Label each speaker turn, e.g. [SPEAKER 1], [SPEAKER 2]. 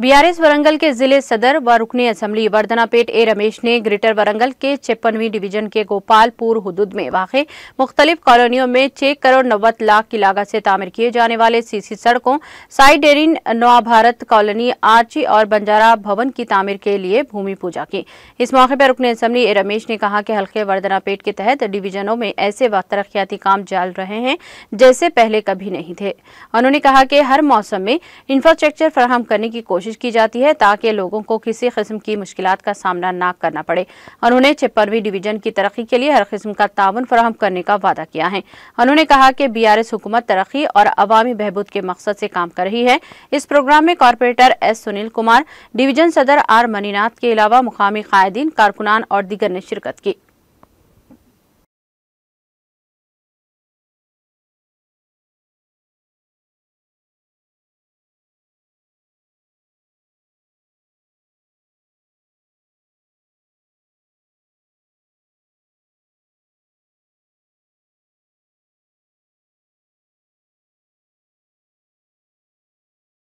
[SPEAKER 1] BRS Warangal के जिले सदर व रुकनी असम्बली वर्धनापेट ए रमेश ने ग्रेटर वरंगल के छप्पनवीं डिवीजन के गोपालपुर हदूद में वाक़ मुख्तलिफ कॉलोनियों में छह करोड़ नब्बे लाख की लागत से तामीर किए जाने वाले सीसी सड़कों साई डेरिन नवाभारत कॉलोनी आर्ची और बंजारा भवन की तामीर के लिए भूमि पूजा की इस मौके पर रुकनी असम्बली ए रमेश ने कहा कि हल्के वर्धनापेट के तहत डिवीजनों में ऐसे तरक्याती काम चल रहे हैं जैसे पहले कभी नहीं थे उन्होंने कहा कि हर मौसम में इंफ्रास्ट्रक्चर फराहम करने की कोशिश कोशिश की जाती है ताकि लोगों को किसी किस्म की मुश्किल का सामना न करना पड़े उन्होंने छप्परवी डिवीजन की तरक्की के लिए हर किस्म का ताउन फराहम करने का वादा किया है उन्होंने कहा कि बी आर एस हुकूमत तरक्की और अवामी बहबूद के मकसद से काम कर रही है इस प्रोग्राम में corporator S Sunil Kumar division सदर आर मनीनाथ के अलावा मुकामी कायदीन कारकुनान और दीगर ने शिरकत की